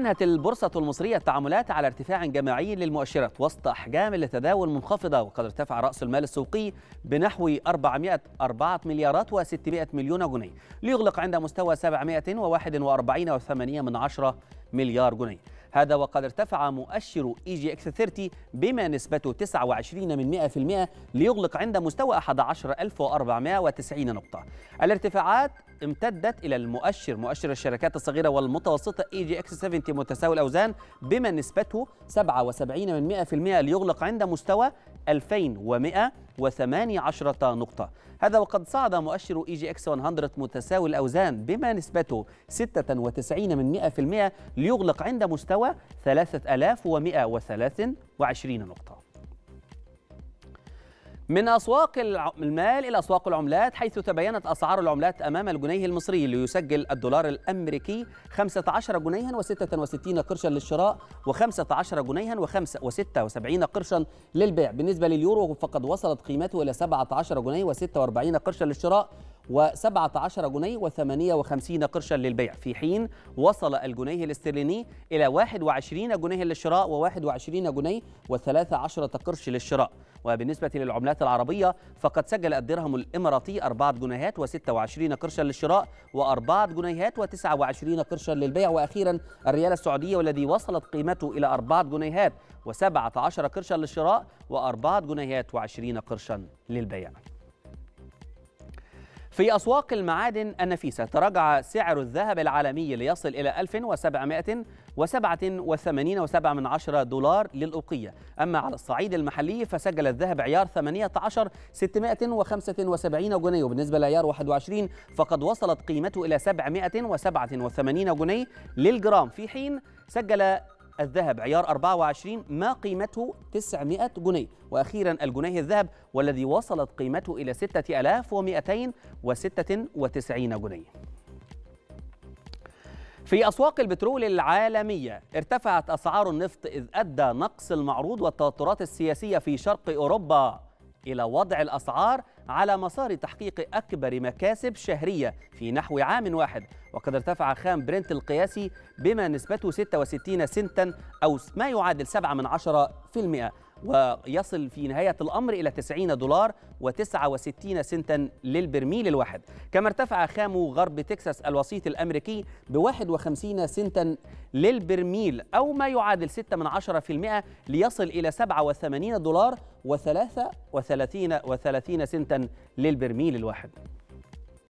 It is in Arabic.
أنهت البورصة المصرية التعاملات على ارتفاع جماعي للمؤشرات وسط أحجام التداول منخفضة وقد ارتفع رأس المال السوقي بنحو 404 مليارات و600 مليون جنيه ليغلق عند مستوى 741.8 من عشرة مليار جنيه هذا وقد ارتفع مؤشر اي جي اكس 30 بما نسبته 29 من 100% ليغلق عند مستوى 11490 نقطة الارتفاعات امتدت إلى المؤشر مؤشر الشركات الصغيرة والمتوسطة اي جي اكس 70 متساوي الأوزان بما نسبته 77 من 100% ليغلق عند مستوى 2118 نقطة هذا وقد صعد مؤشر اي جي اكس 100 متساوي الأوزان بما نسبته 96 من 100% ليغلق عند مستوى 3123 نقطة من أسواق المال إلى أسواق العملات حيث تبينت أسعار العملات أمام الجنيه المصري ليسجل الدولار الأمريكي 15 جنيها و66 قرشا للشراء و15 جنيها و76 قرشا للبيع بالنسبة لليورو فقد وصلت قيمته إلى 17 جنيه و46 قرشا للشراء و17 جنيه و58 قرشا للبيع في حين وصل الجنيه الاسترليني إلى 21 جنيه للشراء و21 جنيه و13 قرش للشراء وبالنسبة للعملات العربية فقد سجل الدرهم الإماراتي 4 جنيهات و26 قرشا للشراء و4 جنيهات و29 قرشا للبيع وأخيرا الريال السعودي والذي وصلت قيمته إلى 4 جنيهات و17 قرشا للشراء و4 جنيهات و20 قرشا للبيع في أسواق المعادن النفيسة تراجع سعر الذهب العالمي ليصل إلى 1787.7 دولار للأوقية أما على الصعيد المحلي فسجل الذهب عيار 18675 جنيه وبالنسبة لعيار 21 فقد وصلت قيمته إلى 787 جنيه للجرام في حين سجل الذهب عيار 24 ما قيمته 900 جنيه وأخيرا الجنيه الذهب والذي وصلت قيمته إلى 6296 جنيه في أسواق البترول العالمية ارتفعت أسعار النفط إذ أدى نقص المعروض والتوترات السياسية في شرق أوروبا إلى وضع الأسعار على مسار تحقيق أكبر مكاسب شهرية في نحو عام واحد وقد ارتفع خام برنت القياسي بما نسبته 66 سنتا أو ما يعادل 7 من 10% ويصل في نهاية الأمر إلى 90 دولار و69 سنتا للبرميل الواحد كما ارتفع خام غرب تكساس الوسيط الأمريكي ب 51 سنتا للبرميل أو ما يعادل 6 من 10% ليصل إلى 87 دولار و33 سنتا للبرميل الواحد